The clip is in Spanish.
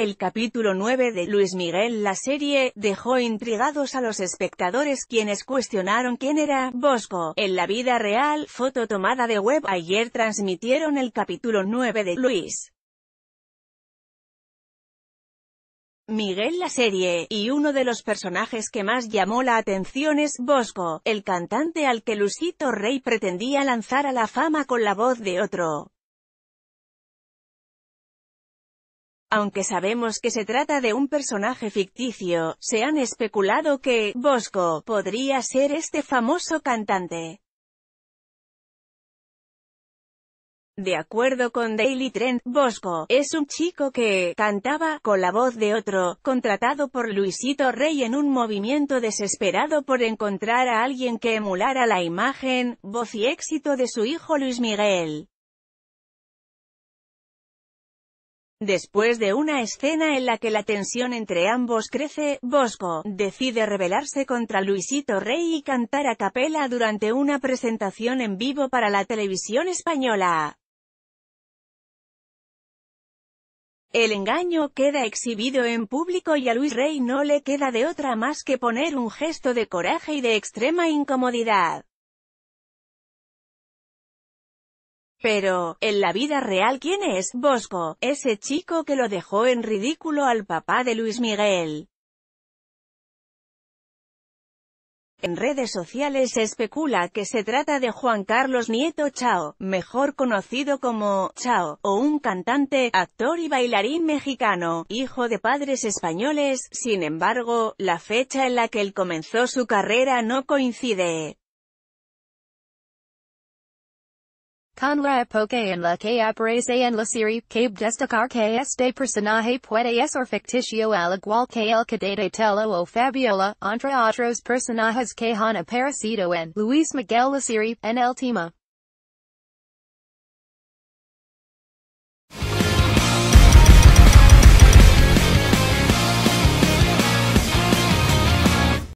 El capítulo 9 de Luis Miguel la serie, dejó intrigados a los espectadores quienes cuestionaron quién era Bosco. En la vida real, foto tomada de web ayer transmitieron el capítulo 9 de Luis. Miguel la serie, y uno de los personajes que más llamó la atención es Bosco, el cantante al que Lucito Rey pretendía lanzar a la fama con la voz de otro. Aunque sabemos que se trata de un personaje ficticio, se han especulado que, Bosco, podría ser este famoso cantante. De acuerdo con Daily Trend, Bosco, es un chico que, cantaba, con la voz de otro, contratado por Luisito Rey en un movimiento desesperado por encontrar a alguien que emulara la imagen, voz y éxito de su hijo Luis Miguel. Después de una escena en la que la tensión entre ambos crece, Bosco, decide rebelarse contra Luisito Rey y cantar a capela durante una presentación en vivo para la televisión española. El engaño queda exhibido en público y a Luis Rey no le queda de otra más que poner un gesto de coraje y de extrema incomodidad. Pero, en la vida real ¿quién es, Bosco? Ese chico que lo dejó en ridículo al papá de Luis Miguel. En redes sociales se especula que se trata de Juan Carlos Nieto Chao, mejor conocido como Chao, o un cantante, actor y bailarín mexicano, hijo de padres españoles, sin embargo, la fecha en la que él comenzó su carrera no coincide. Con la época en la que aparece en la serie, cabe destacar que este personaje puede ser ficticio al igual que el cadete Tello o Fabiola, entre otros personajes que han aparecido en Luis Miguel la serie, en el tema.